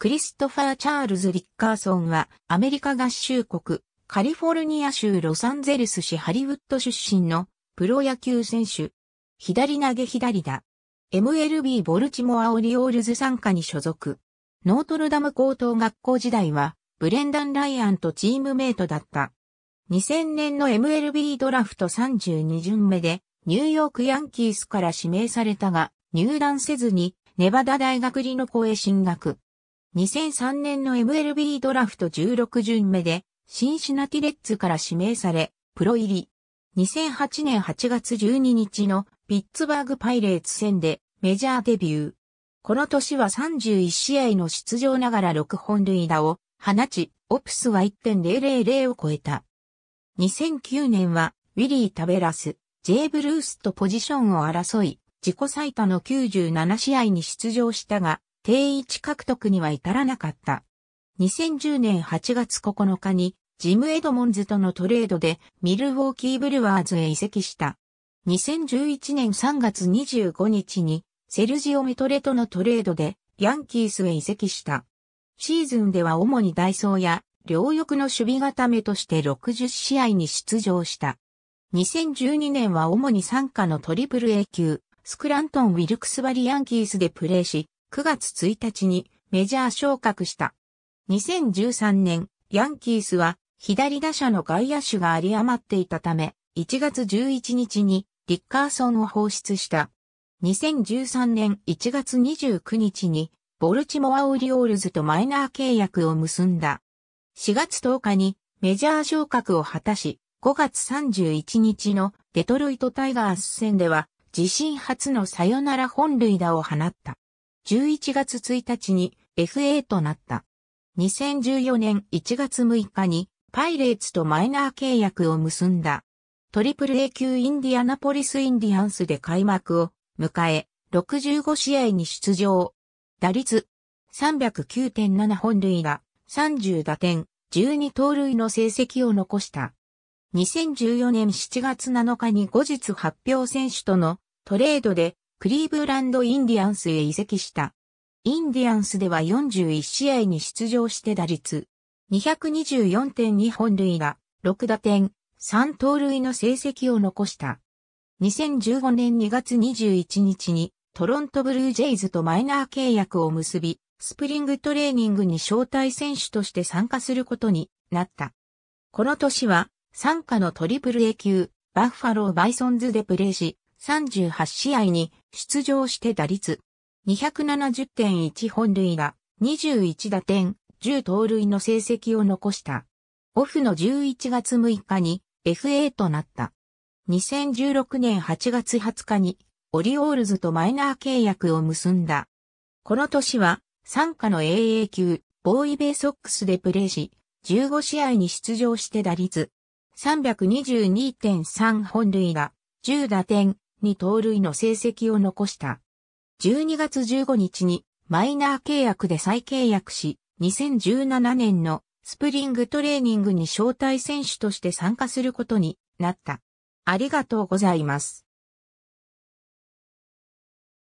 クリストファー・チャールズ・リッカーソンは、アメリカ合衆国、カリフォルニア州ロサンゼルス市ハリウッド出身の、プロ野球選手。左投げ左打。MLB ボルチモア・オリオールズ参加に所属。ノートルダム高等学校時代は、ブレンダン・ライアンとチームメイトだった。2000年の MLB ドラフト32巡目で、ニューヨークヤンキースから指名されたが、入団せずに、ネバダ大学理のコへ進学。2003年の MLB ドラフト16巡目で、シンシナティレッツから指名され、プロ入り。2008年8月12日のピッツバーグパイレーツ戦でメジャーデビュー。この年は31試合の出場ながら6本塁打を放ち、オプスは1.000を超えた。2009年はウィリー・タベラス、ジェイ・ブルースとポジションを争い、自己最多の97試合に出場したが、定位置獲得には至らなかった。2010年8月9日にジム・エドモンズとのトレードでミルウォーキー・ブルワーズへ移籍した。2011年3月25日にセルジオ・メトレとのトレードでヤンキースへ移籍した。シーズンでは主にダイソーや両翼の守備固めとして60試合に出場した。2012年は主に参加のトリプル A 級、スクラントン・ウィルクスバリ・ヤンキースでプレーし、9月1日にメジャー昇格した。2013年、ヤンキースは左打者の外野手が有り余っていたため、1月11日にリッカーソンを放出した。2013年1月29日にボルチモアオリオールズとマイナー契約を結んだ。4月10日にメジャー昇格を果たし、5月31日のデトロイトタイガース戦では自身初のサヨナラ本塁打を放った。11月1日に FA となった。2014年1月6日にパイレーツとマイナー契約を結んだ。トリプル A 級インディアナポリスインディアンスで開幕を迎え、65試合に出場。打率309.7本塁打、30打点、12盗塁の成績を残した。2014年7月7日に後日発表選手とのトレードでクリーブランドインディアンスへ移籍した。インディアンスでは41試合に出場して打率224.2本塁打、6打点、3盗塁の成績を残した。2015年2月21日にトロントブルージェイズとマイナー契約を結び、スプリングトレーニングに招待選手として参加することになった。この年は、参加のトリプル A 級、バッファロー・バイソンズでプレーし、38試合に出場して打率270.1本塁打、21打点、10盗塁の成績を残した。オフの11月6日に FA となった。2016年8月20日にオリオールズとマイナー契約を結んだ。この年は参加の AA 級ボーイベイソックスでプレーし、15試合に出場して打率322.3本塁打、10打点、に盗塁の成績を残した。12月15日にマイナー契約で再契約し、2017年のスプリングトレーニングに招待選手として参加することになった。ありがとうございます。